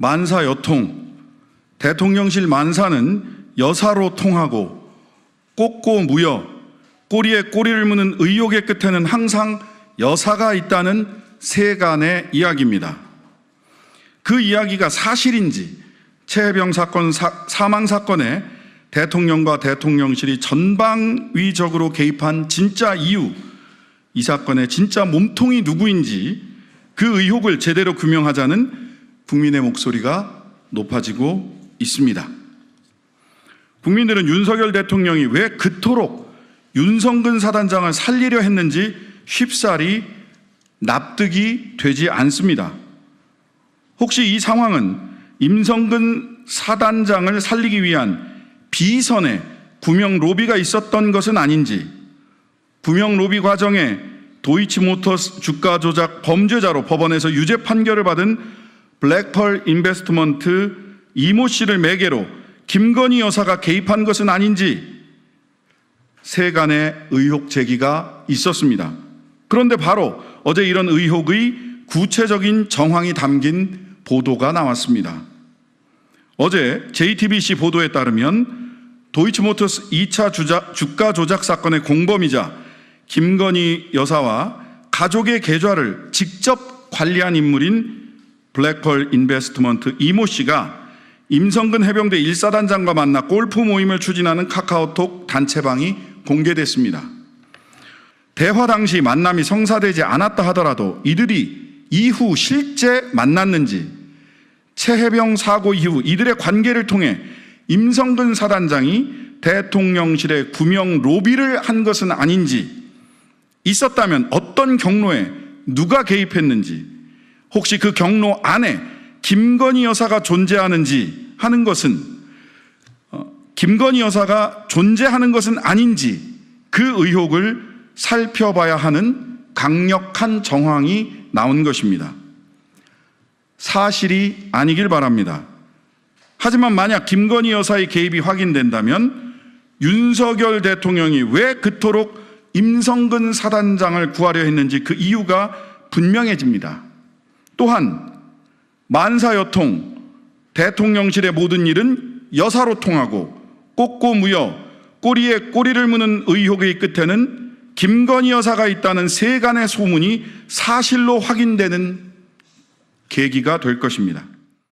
만사 여통, 대통령실 만사는 여사로 통하고 꼬꼬 무여, 꼬리에 꼬리를 무는 의욕의 끝에는 항상 여사가 있다는 세간의 이야기입니다. 그 이야기가 사실인지 최해병 사건 사망 사건에 대통령과 대통령실이 전방위적으로 개입한 진짜 이유, 이 사건의 진짜 몸통이 누구인지 그 의혹을 제대로 규명하자는 국민의 목소리가 높아지고 있습니다. 국민들은 윤석열 대통령이 왜 그토록 윤성근 사단장을 살리려 했는지 쉽사리 납득이 되지 않습니다. 혹시 이 상황은 임성근 사단장을 살리기 위한 비선의 구명 로비가 있었던 것은 아닌지 구명 로비 과정에 도이치모터스 주가 조작 범죄자로 법원에서 유죄 판결을 받은 블랙펄 인베스트먼트 이모 씨를 매개로 김건희 여사가 개입한 것은 아닌지 세간의 의혹 제기가 있었습니다. 그런데 바로 어제 이런 의혹의 구체적인 정황이 담긴 보도가 나왔습니다. 어제 JTBC 보도에 따르면 도이치모터스 2차 주자, 주가 조작 사건의 공범이자 김건희 여사와 가족의 계좌를 직접 관리한 인물인 블랙펄 인베스트먼트 이모 씨가 임성근 해병대 1사단장과 만나 골프 모임을 추진하는 카카오톡 단체방이 공개됐습니다. 대화 당시 만남이 성사되지 않았다 하더라도 이들이 이후 실제 만났는지 최해병 사고 이후 이들의 관계를 통해 임성근 사단장이 대통령실에 구명 로비를 한 것은 아닌지 있었다면 어떤 경로에 누가 개입했는지 혹시 그 경로 안에 김건희 여사가 존재하는지 하는 것은 어, 김건희 여사가 존재하는 것은 아닌지 그 의혹을 살펴봐야 하는 강력한 정황이 나온 것입니다. 사실이 아니길 바랍니다. 하지만 만약 김건희 여사의 개입이 확인된다면 윤석열 대통령이 왜 그토록 임성근 사단장을 구하려 했는지 그 이유가 분명해집니다. 또한 만사 여통, 대통령실의 모든 일은 여사로 통하고 꼬꼬무여 꼬리에 꼬리를 무는 의혹의 끝에는 김건희 여사가 있다는 세간의 소문이 사실로 확인되는 계기가 될 것입니다.